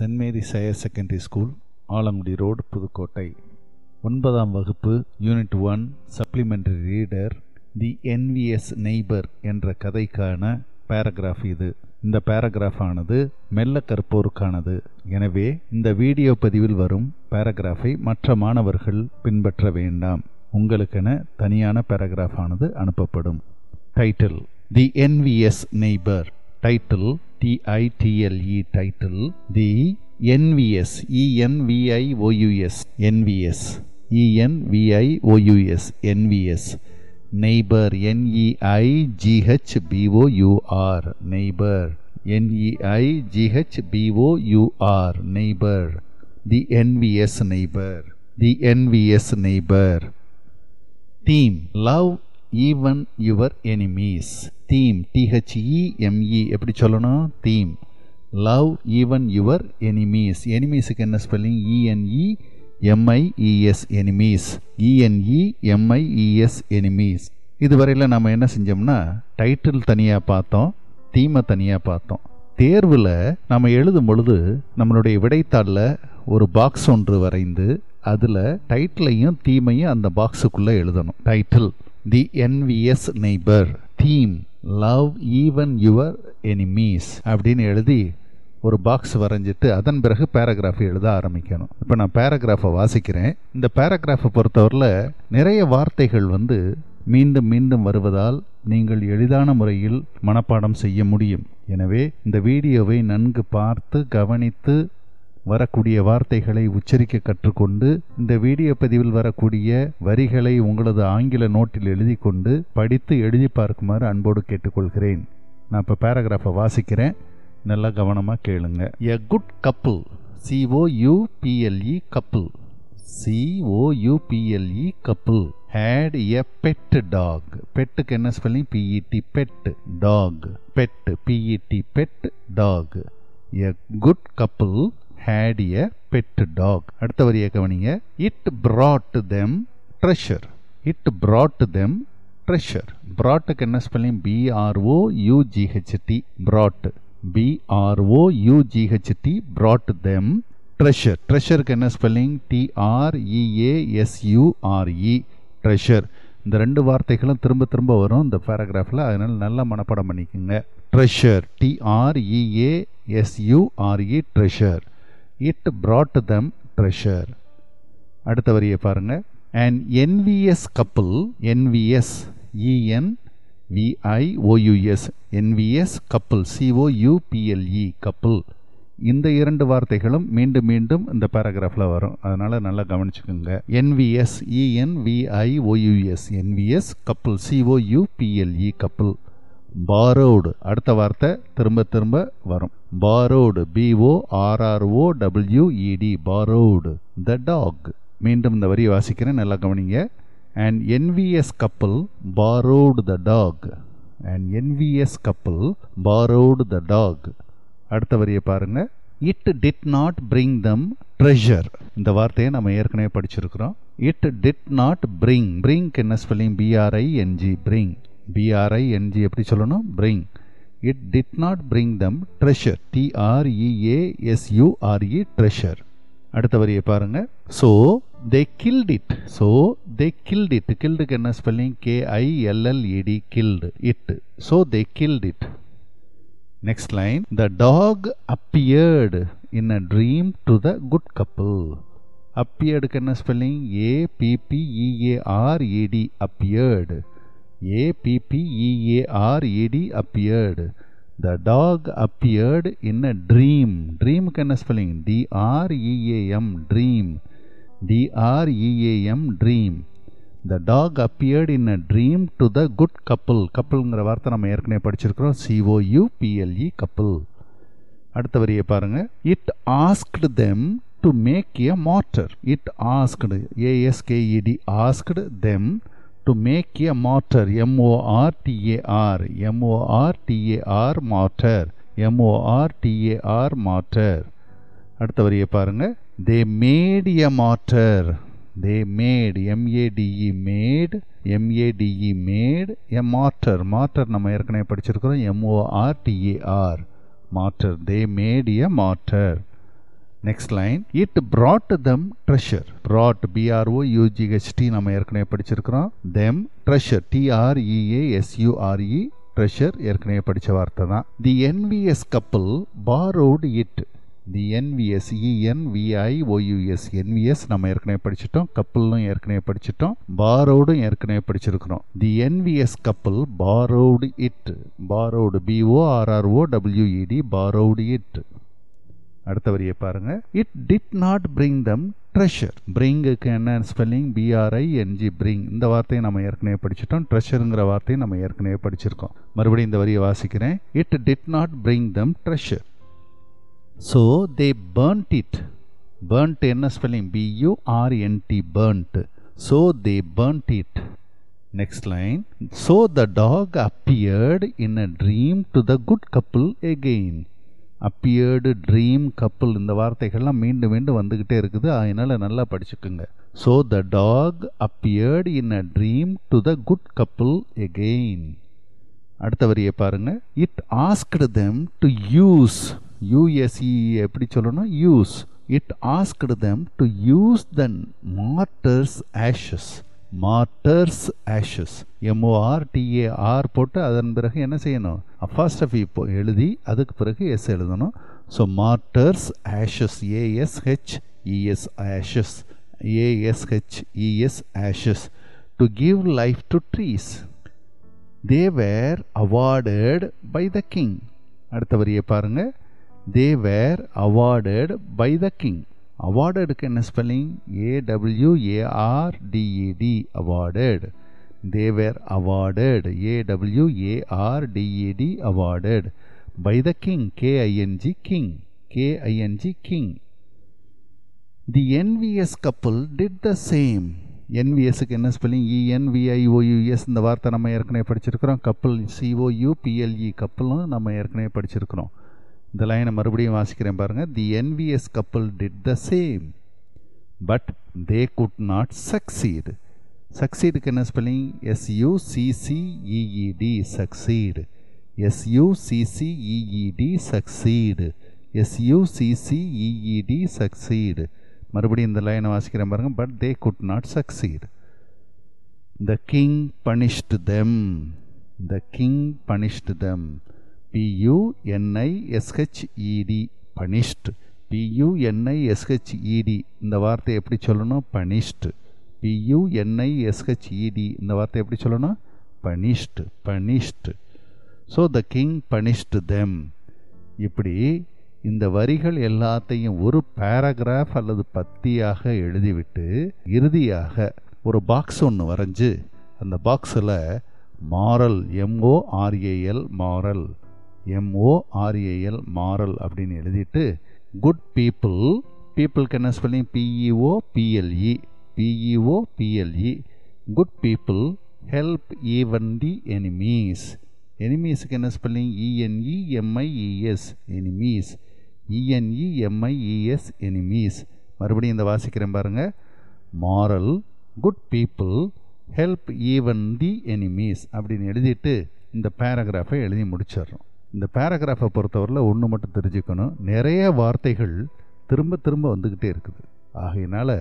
Send Mary's higher secondary school Alangudi road Pudukkottai ஒன்பதாம் வகுப்பு unit one supplementary reader the envious neighbor என்ற கதைக்கான paragraph இது இந்த பேராகிராஃப் ஆனது மெல்ல கற்போருக்கானது எனவே இந்த வீடியோ பதிவில் வரும் பேராகிராஃபை மற்ற மாணவர்கள் பின்பற்ற வேண்டாம் உங்களுக்கென தனியான பேராகிராஃப் ஆனது அனுப்பப்படும் title the envious neighbor title T I T L E title, the NVS, E N V I O U S, NVS, E N V I O U S, NVS, neighbor, N E I G H B O U R, neighbor, N E I G H B O U R, neighbor, the NVS neighbor, the NVS neighbor. Theme Love even your enemies theme T H E M E எப்படி சொல்லணும் theme love even your enemies எனிமீஸுக்கு என்ன spelling E N E M I E S enemies E N E M I E S enemies இதுவரையில் நம்ம என்ன செஞ்சோம்னா title தனியாக பார்த்தோம் தீமை தனியாக பார்த்தோம் தேர்வில் நம்ம எழுதும் பொழுது நம்மளுடைய விடைத்தாளில் ஒரு பாக்ஸ் ஒன்று வரைந்து அதில் டைட்டிலையும் தீமையும் அந்த பாக்ஸுக்குள்ளே எழுதணும் title The Envious Neighbor theme love even your enemies அப்படின்னு எழுதி ஒரு பாக்ஸ் வரைஞ்சிட்டு அதன் பிறகு பேராகிராஃப் எழுத ஆரம்பிக்கணும் இப்போ நான் பேராகிராஃபை வாசிக்கிறேன் இந்த பேராகிராஃபை பொறுத்தவரையில் நிறைய வார்த்தைகள் வந்து மீண்டும் மீண்டும் வருவதால் நீங்கள் எளிதான முறையில் மனப்பாடம் செய்ய முடியும் எனவே இந்த வீடியோவை நன்கு பார்த்து கவனித்து வரக்கூடிய வார்த்தைகளை உச்சரிக்க கற்றுக்கொண்டு இந்த வீடியோ பதிவில் வரக்கூடிய வரிகளை உங்களது ஆங்கில நோட்டில் எழுதி கொண்டு படித்து எழுதி பார்க்குமாறு அன்போடு கேட்டுக்கொள்கிறேன் நான் இப்போ பேராகிராஃபை வாசிக்கிறேன் நல்லா கவனமாக கேளுங்க a good couple C O U P L E couple C O U P L E couple had a bed talk பெட்டுக்கு என்ன spelling PET bed talk bed PET bed talk a good couple had a bed talk அடுத்த வரியை கவனிங்க it brought them treasure it brought them treasure ப்ராட்டுக்கு என்ன spelling PRO யூஜிஹெச்டி broad B R O யூஜிஹெச்டி broad them treasure ட்ரெஷருக்கு என்ன spelling டிஆர்இஏஎஸ்யூஆர்இ treasure இந்த ரெண்டு வார்த்தைகளும் திரும்ப திரும்ப வரும் இந்த பேராகிராஃபில் அதனால் நல்லா மனப்பாடம் பண்ணிக்கோங்க treasure டிஆர்இஏஎஸ்யூஆர்இ treasure it broad them treasure அடுத்த வரியை பாருங்க அண்ட் என்விஎஸ் கப்புள் என்விஎஸ் இஎன் VI ஓயுஎஸ் envious couple C O U P L E couple இந்த இரண்டு வார்த்தைகளும் மீண்டும் மீண்டும் இந்த பேராகிராஃபில் வரும் அதனால் நல்லா கவனிச்சுக்கோங்க envious O U S envious couple C O U P L E couple borrowed அடுத்த வார்த்தை திரும்ப திரும்ப வரும் borrowed B O R R O W E D borrowed the dog மீண்டும் இந்த வரியை வாசிக்கிறேன் நல்லா கவனிங்க and envious couple borrowed the dog and envious couple borrowed the dog அடுத்த வரியை பாருங்க it did not bring them treasure இந்த வார்த்தையை நம்ம ஏற்கனவே படிச்சிருக்கிறோம் it did not bring bring என்ன ஸ்பெல்லிங் பிஆர்ஐஎன்ஜி பிரிங் பிஆர்ஐஎன்ஜி எப்படி சொல்லணும் bring it did not bring them treasure T R E, e அடுத்த வரியை பாருங்க so they guilt it so they guilt it கில்டுக்கு என்ன spelling கேஐஎல்எல்இடி guild it so they guilt it next line the dog appeared in a dream to the good couple அப்பியர்டுக்கு என்ன spelling ஏபிபிஇஏஆர்இடி appeared ஏபிபிஇஏஆர்இடி appeared the dog appeared in a dream appeared. The dog டிஆர்இஏஎம் dream டிஆர்இஏஎம் dream the talk appeared in a dream to the good couple கப்புளுங்கிற வார்த்தை நம்ம ஏற்கனவே படிச்சிருக்கிறோம் C O U P L E couple அடுத்த வரியை பாருங்கள் it asked them to make a mortar it asked A S K E D asked them to make a mortar M O R T A R M O R T A R mortar M O R T A R mortar அடுத்த வரியை பாருங்க they made a mortar they made M A D E made M A D E made a mortar mortar நம்ம ஏற்கனவே படிச்சிருக்கிறோம் M O R T A R mortar they made a mortar next line it brought them treasure brought B R O U G H T நம்ம ஏற்கனவே படிச்சிருக்கிறோம் them treasure T R E A S U R E treasure ஏற்கனவே படித்த வார்த்தை தான் the envious couple borrowed it the envious E N V I O U S envious நம்ம ஏற்கனவே படிச்சிட்டோம் கப்பலும் ஏற்கனவே படிச்சிட்டோம் பாரோடும் ஏற்கனவே படிச்சிருக்கிறோம் the envious couple borrowed it borrowed B O R R O W E D borrowed it அடுத்த வரியை பாருங்கள் it did not bring them treasure பிரிங்குக்கு என்ன ஸ்பெல்லிங் பிஆர்ஐஎன்ஜி பிரிங் இந்த வார்த்தையை நம்ம ஏற்கனவே படிச்சிட்டோம் ட்ரெஷருங்கிற வார்த்தையை நம்ம ஏற்கனவே படிச்சிருக்கோம் மறுபடியும் இந்த வரியை வாசிக்கிறேன் it did not bring them treasure so they burnt it burnt என்ன spelling B U R N T burnt so they burnt it next line so the dog appeared in a dream to the good couple again appeared dream couple இந்த வார்த்தைகள்லாம் மீண்டும் மீண்டும் வந்துக்கிட்டே இருக்குது அதனால் நல்லா படிச்சுக்குங்க so the dog appeared in a dream to the good couple again அடுத்த வரியை பாருங்கள் it asked them to use use எப்படி சொல்லணும் use it asked them to use the mortar's ashes mortar's ashes M O R T A R போட்டு அதன் பிறகு என்ன செய்யணும் அஃபாஸ்டஃபி இப்போ எழுதி அதுக்கு பிறகு எஸ் எழுதணும் so martyrs Ashes AsH ES e Ashes ஏஎஸ்ஹெச்இஎஸ் e Ashes to give life to trees they where awarded by the king அடுத்த வரியை பாருங்கள் தே வேர் அவார்டட் பை த கிங் அவார்டடுக்கு என்ன spelling ஏடபிள்யூஏஆர்டிஇடி awarded Thevar awarded ஏடபிள்யூஏஆர்டிஇடி awarded by the king KING king KING king the NVS couple did the same என்விஎஸ்க்கு என்ன spelling இஎன்விஐஓயுஎஸ் e இந்த வார்த்தை நம்ம ஏற்கனவே படிச்சிருக்கிறோம் கப்பல் சிஓயு பிஎல்இ கப்பலும் நம்ம ஏற்கனவே படிச்சிருக்கிறோம் இந்த லைனை மறுபடியும் வாசிக்கிறேன் பாருங்கள் தி என்விஎஸ் கப்பல் did the same but they could not succeed சக்சீடுக்கு என்ன ஸ்பெல்லிங் எஸ்யூசிசிஇஇடி சக்சீடு எஸ்யூசிசிஇஇடி சக்சீடு எஸ்யூசிசிஇஇடி சக்சீடு மறுபடியும் இந்த லைனை வாசிக்கிறேன் பாருங்கள் but they could not succeed the king punished them the king punished them பியூஎன்ஐ எஸ்ஹெச்இடி பியூஎன்ஐஎஸ்ஹெச்இடி பியூஎன்ஐ எஸ்ஹெச்இடி இந்த வார்த்தை எப்படி சொல்லணும் பியூஎன்ஐ எஸ்ஹெச்இடி e இந்த வார்த்தை எப்படி சொல்லணும் punished punished so the king punished them இப்படி இந்த வரிகள் எல்லாத்தையும் ஒரு பேராகிராஃப் அல்லது பத்தியாக எழுதிவிட்டு இறுதியாக ஒரு பாக்ஸ் ஒன்று வரைஞ்சி அந்த பாக்ஸில் moral M O R A L moral M O R A L moral அப்படின்னு எழுதிட்டு குட் பீப்புள் பீப்புளுக்கு என்ன spelling P E O P L E P E O P L E good people help even the enemies எனிமீஸுக்கு என்ன spelling E N E M I E S enemies E N E M I E S enemies மறுபடியும் இந்த வாசிக்கிறேன் பாருங்கள் moral good people help even the enemies அப்படின்னு எழுதிட்டு இந்த பேராகிராஃபை எழுதி முடிச்சிடுறோம் இந்த பேராகிராஃபை பொறுத்தவரையில் ஒன்று மட்டும் தெரிஞ்சுக்கணும் நிறைய வார்த்தைகள் திரும்ப திரும்ப வந்துக்கிட்டே இருக்குது ஆகையினால்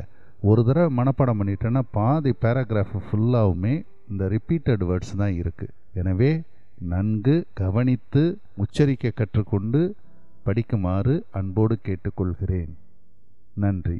ஒரு தடவை மனப்பாடம் பண்ணிட்டேன்னா பாதி பேராகிராஃப் ஃபுல்லாகவுமே இந்த ரிப்பீட்டட் வேர்ட்ஸ் தான் இருக்குது எனவே நன்கு கவனித்து உச்சரிக்க கற்றுக்கொண்டு படிக்குமாறு அன்போடு கேட்டுக்கொள்கிறேன் நன்றி